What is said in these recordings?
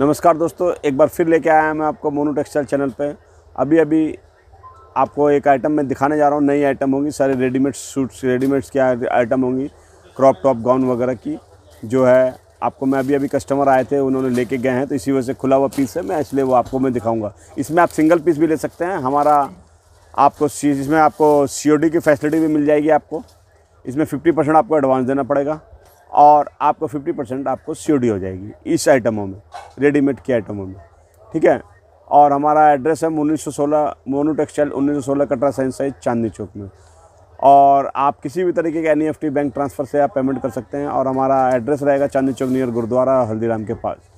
नमस्कार दोस्तों एक बार फिर लेके आया मैं आपको मोनू टेक्सटाइल चैनल पे अभी अभी आपको एक आइटम मैं दिखाने जा रहा हूँ नई आइटम होंगी सारे रेडीमेड सूट्स रेडीमेड्स की आइटम होंगी क्रॉप टॉप गाउन वगैरह की जो है आपको मैं अभी अभी कस्टमर आए थे उन्होंने लेके गए हैं तो इसी वजह से खुला हुआ पीस है मैं इसलिए वो आपको मैं दिखाऊँगा इसमें आप सिंगल पीस भी ले सकते हैं हमारा आपको इसमें आपको सी की फैसिलिटी भी मिल जाएगी आपको इसमें फिफ्टी परसेंट आपको एडवांस देना पड़ेगा और आपको 50 परसेंट आपको सी हो जाएगी इस आइटमों में रेडीमेड के आइटमों में ठीक है और हमारा एड्रेस है उन्नीस सौ सोलह मोनू टेक्सटाइल उन्नीस सौ सोलह कटरा साइंस साइज चांदनी चौक में और आप किसी भी तरीके के एन बैंक ट्रांसफ़र से आप पेमेंट कर सकते हैं और हमारा एड्रेस रहेगा चांदनी चौक नियर गुरुद्वारा हल्दीराम के पास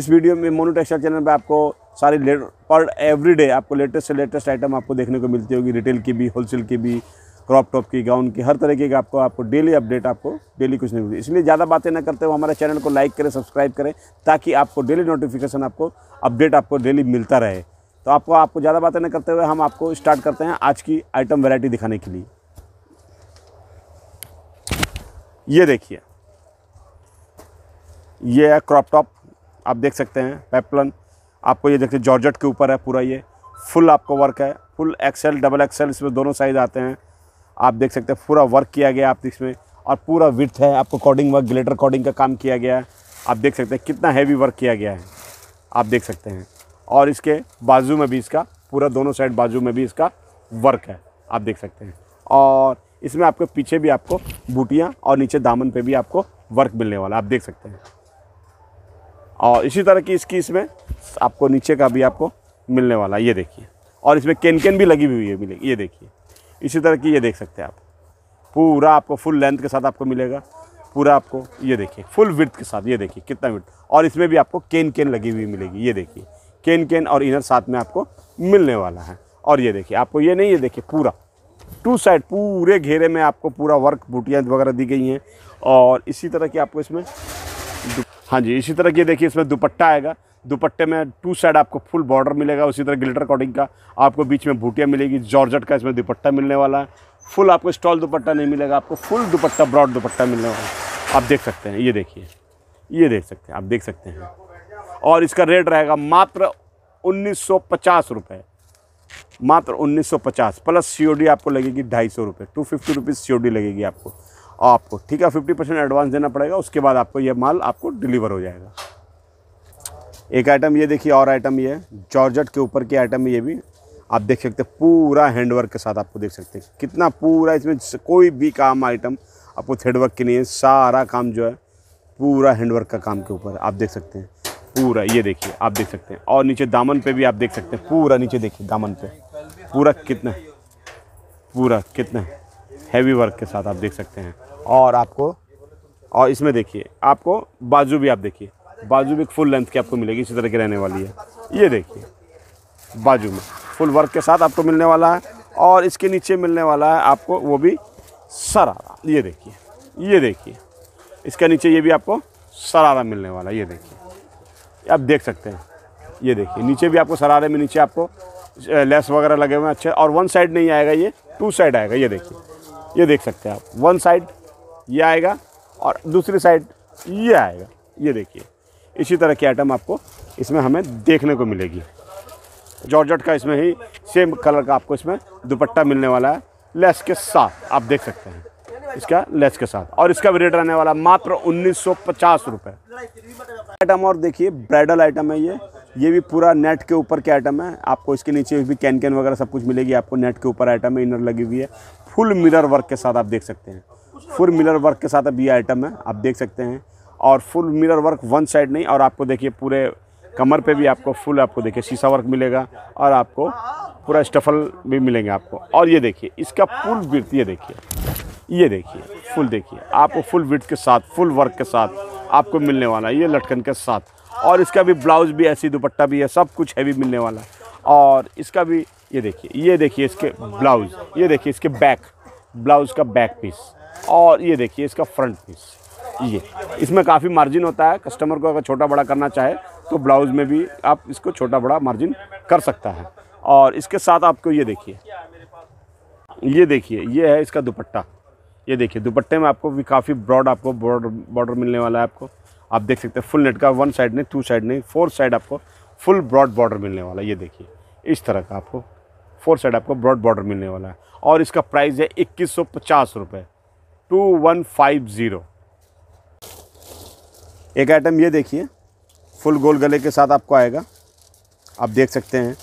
इस वीडियो में मोनू टेक्सटाइल चैनल पर आपको सारी लेट पर एवरी डे आपको लेटेस्ट से लेटेस्ट आइटम आपको देखने को मिलती होगी रिटेल की भी होलसेल की भी क्रॉप टॉप की गाउन की हर तरीके का आपको आपको डेली अपडेट आपको डेली कुछ नहीं मिलती इसलिए ज़्यादा बातें ना करते हुए हमारे चैनल को लाइक करें सब्सक्राइब करें ताकि आपको डेली नोटिफिकेशन आपको अपडेट आपको डेली मिलता रहे तो आपको आपको ज़्यादा बातें ना करते हुए हम आपको स्टार्ट करते हैं आज की आइटम वेराइटी दिखाने के लिए ये देखिए ये है क्रॉप टॉप आप देख सकते हैं पेपलन आपको ये देखते हैं जॉर्जट के ऊपर है पूरा ये फुल आपको वर्क है फुल एक्सेल डबल एक्सेल इसमें दोनों साइज आते हैं आप देख सकते हैं पूरा वर्क किया गया आप इसमें और पूरा विथ है आपको कॉर्डिंग वर्क ग्लेटर कॉर्डिंग का काम किया गया है आप देख सकते हैं कितना हैवी वर्क किया गया है आप देख सकते हैं और इसके बाजू में भी इसका पूरा दोनों साइड बाजू में भी इसका वर्क है आप देख सकते हैं और इसमें आपके पीछे भी आपको बूटियाँ और नीचे दामन पे भी आपको वर्क मिलने वाला आप देख सकते हैं और इसी तरह की इसकी इसमें आपको नीचे का भी आपको मिलने वाला ये देखिए और इसमें केन केन भी लगी हुई है मिलेगी ये देखिए इसी तरह की ये देख सकते हैं आप पूरा आपको फुल लेंथ के साथ आपको मिलेगा पूरा आपको ये देखिए फुल विर्थ के साथ ये देखिए कितना विर्थ और इसमें भी आपको केन केन लगी हुई मिलेगी ये देखिए केन केन और इनर साथ में आपको मिलने वाला है और ये देखिए आपको ये नहीं ये देखिए पूरा टू साइड पूरे घेरे में आपको पूरा वर्क बूटियाँ वगैरह दी गई हैं और इसी तरह की आपको इसमें हाँ जी इसी तरह की देखिए इसमें दुपट्टा आएगा दुपट्टे में टू साइड आपको फुल बॉर्डर मिलेगा उसी तरह ग्लिटर कॉटिंग का आपको बीच में भूटिया मिलेगी जॉर्जट का इसमें दुपट्टा मिलने वाला है फुल आपको स्टॉल दुपट्टा नहीं मिलेगा आपको फुल दुपट्टा ब्रॉड दुपट्टा मिलने वाला है आप देख सकते हैं ये देखिए ये देख सकते हैं आप देख सकते हैं और इसका रेट रहेगा मात्र उन्नीस सौ मात्र उन्नीस प्लस सी आपको लगेगी ढाई सौ रुपये टू फिफ्टी रुपीज़ सी लगेगी आपको आपको ठीक है फिफ्टी परसेंट एडवांस देना पड़ेगा उसके बाद आपको यह माल आपको डिलीवर हो जाएगा एक आइटम ये देखिए और आइटम ये जॉर्जट के ऊपर की आइटम ये भी आप देख सकते हैं पूरा हैंडवर्क के साथ आपको देख सकते हैं कितना पूरा इसमें कोई भी काम आइटम आपको थ्रेडवर्क के की नहीं है सारा काम जो है पूरा हैंडवर्क का काम के ऊपर आप देख सकते हैं पूरा ये देखिए आप देख सकते हैं और नीचे दामन पे भी आप देख सकते हैं पूरा नीचे देखिए दामन पे पूरा कितना है पूरा कितना हैवी वर्क के साथ आप देख सकते हैं और आपको और इसमें देखिए आपको बाजू भी आप देखिए बाजू में फुल लेंथ की आपको मिलेगी इसी तरह की रहने वाली है ये देखिए बाजू में फुल वर्क के साथ आपको मिलने वाला है और इसके नीचे मिलने वाला है आपको वो भी सरारा ये देखिए ये देखिए इसके नीचे ये भी आपको सरारा मिलने वाला है ये देखिए आप देख सकते हैं ये देखिए नीचे भी आपको सरारे में नीचे आपको लेस वगैरह लगे हुए हैं अच्छे और वन साइड नहीं आएगा ये टू साइड आएगा ये देखिए ये देख सकते हैं आप वन साइड ये आएगा और दूसरी साइड ये आएगा ये देखिए इसी तरह की आइटम आपको इसमें हमें देखने को मिलेगी जॉर्जट का इसमें ही सेम कलर का आपको इसमें दुपट्टा मिलने वाला है लेस के साथ आप देख सकते हैं इसका लेस के साथ और इसका भी रेट रहने वाला मात्र उन्नीस सौ पचास रुपये आइटम और देखिए ब्राइडल आइटम है ये ये भी पूरा नेट के ऊपर के आइटम है आपको इसके नीचे भी कैन कैन वगैरह सब कुछ मिलेगी आपको नेट के ऊपर आइटम है इनर लगी हुई है फुल मिरर वर्क के साथ आप देख सकते हैं फुल मिरर वर्क के साथ अब ये आइटम है आप देख सकते हैं और full mirror work one side नहीं और आपको देखिए पूरे कमर पे भी आपको फुल आपको देखिए शीशा वर्क मिलेगा और आपको पूरा स्टफल भी मिलेंगे आपको और ये देखिए इसका फुल वृत्त ये देखिए ये देखिए फुल देखिए आपको फुल वृत्त के साथ फुल वर्क के साथ आपको मिलने वाला है ये लटकन के साथ और इसका भी ब्लाउज़ भी ऐसी दुपट्टा भी है सब कुछ हैवी मिलने वाला है और इसका भी ये देखिए ये देखिए इसके ब्लाउज़ ये देखिए इसके बैक ब्लाउज़ का बैक पीस और ये देखिए इसका फ्रंट पीस ये इसमें काफ़ी मार्जिन होता है कस्टमर को अगर छोटा बड़ा करना चाहे तो ब्लाउज़ में भी आप इसको छोटा बड़ा मार्जिन कर सकता है और इसके साथ आपको ये देखिए ये देखिए ये है इसका दुपट्टा ये देखिए दुपट्टे में आपको भी काफ़ी ब्रॉड आपको बॉर्डर बॉर्डर मिलने वाला है आपको आप देख सकते हैं फुल नेट का वन साइड नहीं टू साइड नहीं फोर साइड आपको फुल ब्रॉड बॉर्डर मिलने वाला है ये देखिए इस तरह का आपको फोर साइड आपको ब्रॉड बॉर्डर मिलने वाला है और इसका प्राइस है इक्कीस सौ पचास रुपये टू वन फाइव ज़ीरो एक आइटम ये देखिए फुल गोल गले के साथ आपको आएगा आप देख सकते हैं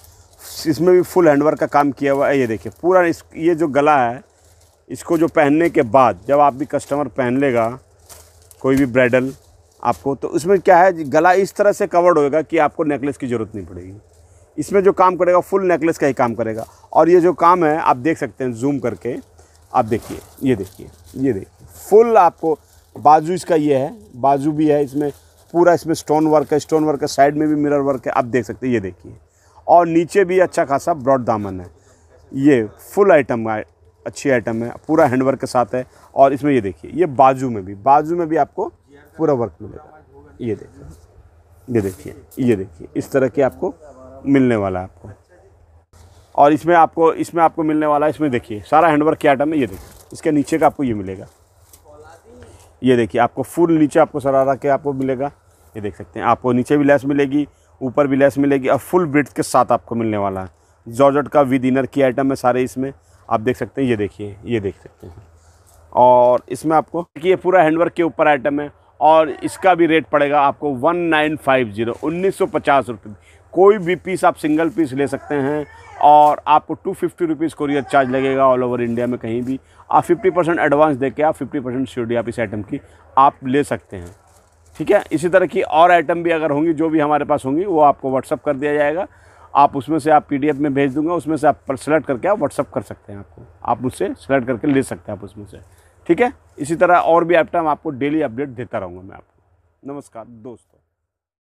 इसमें भी फुल हैंडवर्क का काम किया हुआ है ये देखिए पूरा इस ये जो गला है इसको जो पहनने के बाद जब आप भी कस्टमर पहन लेगा कोई भी ब्राइडल आपको तो उसमें क्या है गला इस तरह से कवर्ड होएगा कि आपको नेकलेस की ज़रूरत नहीं पड़ेगी इसमें जो काम करेगा फुल नेकलेस का ही काम करेगा और ये जो काम है आप देख सकते हैं जूम करके आप देखिए ये देखिए ये देखिए फुल आपको बाजू इसका ये है बाजू भी है इसमें पूरा इसमें स्टोन वर्क है स्टोन वर्क है साइड में भी मिरर वर्क है आप देख सकते हैं ये देखिए और नीचे भी अच्छा खासा ब्रॉड दामन है ये फुल आइटम अच्छी आइटम है पूरा हैंडवर्क के साथ है और इसमें ये देखिए ये बाजू में भी बाजू में भी आपको पूरा वर्क मिलेगा ये देखिए ये देखिए ये देखिए इस तरह के आपको मिलने वाला है आपको और इसमें आपको इसमें आपको मिलने वाला है इसमें देखिए सारा हैंडवर्क के आइटम है ये देखिए इसके नीचे का आपको ये मिलेगा ये देखिए आपको फुल नीचे आपको सरारा के आपको मिलेगा ये देख सकते हैं आपको नीचे भी लेस मिलेगी ऊपर भी लेस मिलेगी और फुल ब्रिथ के साथ आपको मिलने वाला है जॉर्जट का विद इनर की आइटम है सारे इसमें आप देख सकते हैं ये देखिए ये देख सकते हैं और इसमें आपको देखिए पूरा हैंडवर्क के ऊपर आइटम है और इसका भी रेट पड़ेगा आपको वन नाइन फाइव जीरो उन्नीस सौ पचास रुपये कोई भी पीस आप सिंगल पीस ले सकते हैं और आपको two fifty rupees courier charge लगेगा ऑल ओवर इंडिया में कहीं भी आप फिफ्टी परसेंट एडवांस दे के आप फिफ्टी परसेंट सी आप इस आइटम की आप ले सकते हैं ठीक है इसी तरह की और आइटम भी अगर होंगी जो भी हमारे पास होंगी वो आपको व्हाट्सअप कर दिया जाएगा आप उसमें से आप पी में भेज दूंगा उसमें से आप सेलेक्ट करके आप व्हाट्सअप कर सकते हैं आपको आप उससे सेलेक्ट करके ले सकते हैं आप उसमें से ठीक है इसी तरह और भी आइटम आपको डेली अपडेट देता रहूँगा मैं आपको नमस्कार दोस्तों